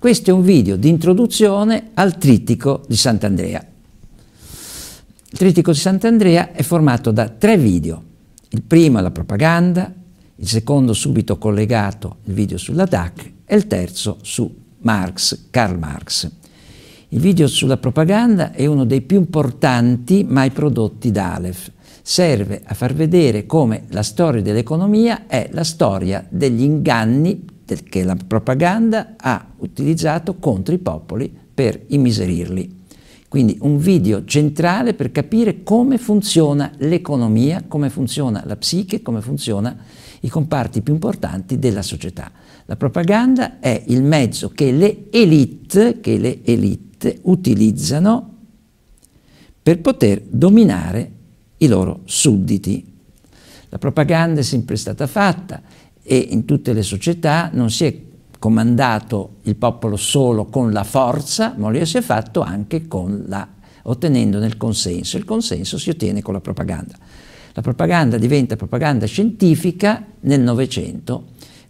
Questo è un video di introduzione al Trittico di Sant'Andrea. Il Trittico di Sant'Andrea è formato da tre video. Il primo è la propaganda, il secondo subito collegato, il video sulla DAC, e il terzo su Marx, Karl Marx. Il video sulla propaganda è uno dei più importanti mai prodotti da Aleph. Serve a far vedere come la storia dell'economia è la storia degli inganni che la propaganda ha utilizzato contro i popoli per immiserirli. Quindi un video centrale per capire come funziona l'economia, come funziona la psiche, come funziona i comparti più importanti della società. La propaganda è il mezzo che le elite, che le elite utilizzano per poter dominare i loro sudditi. La propaganda è sempre stata fatta, e in tutte le società non si è comandato il popolo solo con la forza, ma lo si è fatto anche con la, ottenendone il consenso. Il consenso si ottiene con la propaganda. La propaganda diventa propaganda scientifica nel Novecento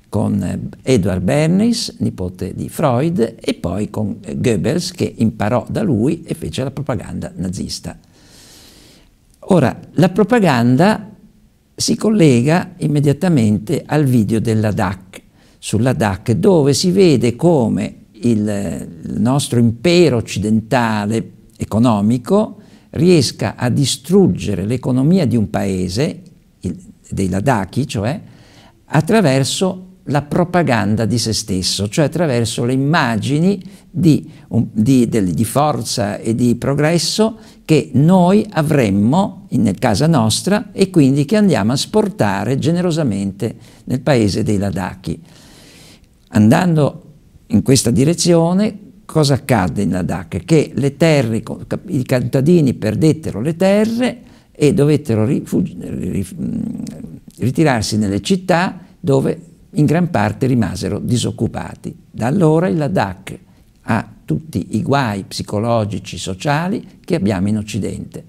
con eh, Edward Bernays, nipote di Freud, e poi con eh, Goebbels che imparò da lui e fece la propaganda nazista. Ora, la propaganda si collega immediatamente al video della DAC, sulla DAC dove si vede come il, il nostro impero occidentale economico riesca a distruggere l'economia di un paese, il, dei Ladakhi cioè, attraverso la propaganda di se stesso, cioè attraverso le immagini di, di, di forza e di progresso che noi avremmo in casa nostra e quindi che andiamo a esportare generosamente nel paese dei Ladakhi. Andando in questa direzione, cosa accadde in Ladakh? Che terre, i contadini perdettero le terre e dovettero ritirarsi nelle città dove in gran parte rimasero disoccupati. Da allora il Ladakh ha tutti i guai psicologici, sociali che abbiamo in Occidente.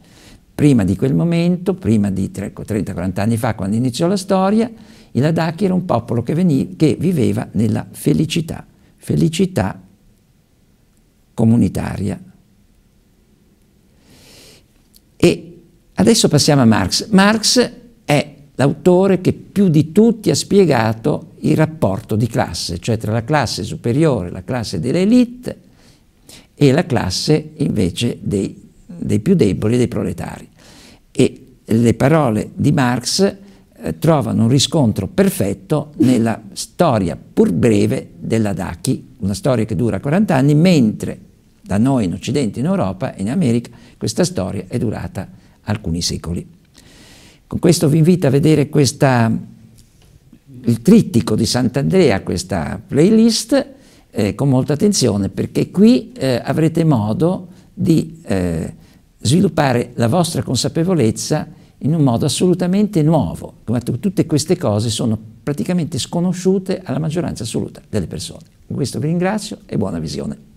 Prima di quel momento, prima di 30-40 anni fa, quando iniziò la storia, il Ladakh era un popolo che, veniva, che viveva nella felicità, felicità comunitaria. E adesso passiamo a Marx. Marx è l'autore che più di tutti ha spiegato il rapporto di classe, cioè tra la classe superiore, la classe dell'elite e la classe invece dei, dei, più deboli, dei proletari. E le parole di Marx eh, trovano un riscontro perfetto nella storia pur breve della Dachi, una storia che dura 40 anni, mentre da noi in Occidente, in Europa e in America questa storia è durata alcuni secoli. Con questo vi invito a vedere questa il trittico di Sant'Andrea, questa playlist, eh, con molta attenzione perché qui eh, avrete modo di eh, sviluppare la vostra consapevolezza in un modo assolutamente nuovo. Tutte queste cose sono praticamente sconosciute alla maggioranza assoluta delle persone. Con questo vi ringrazio e buona visione.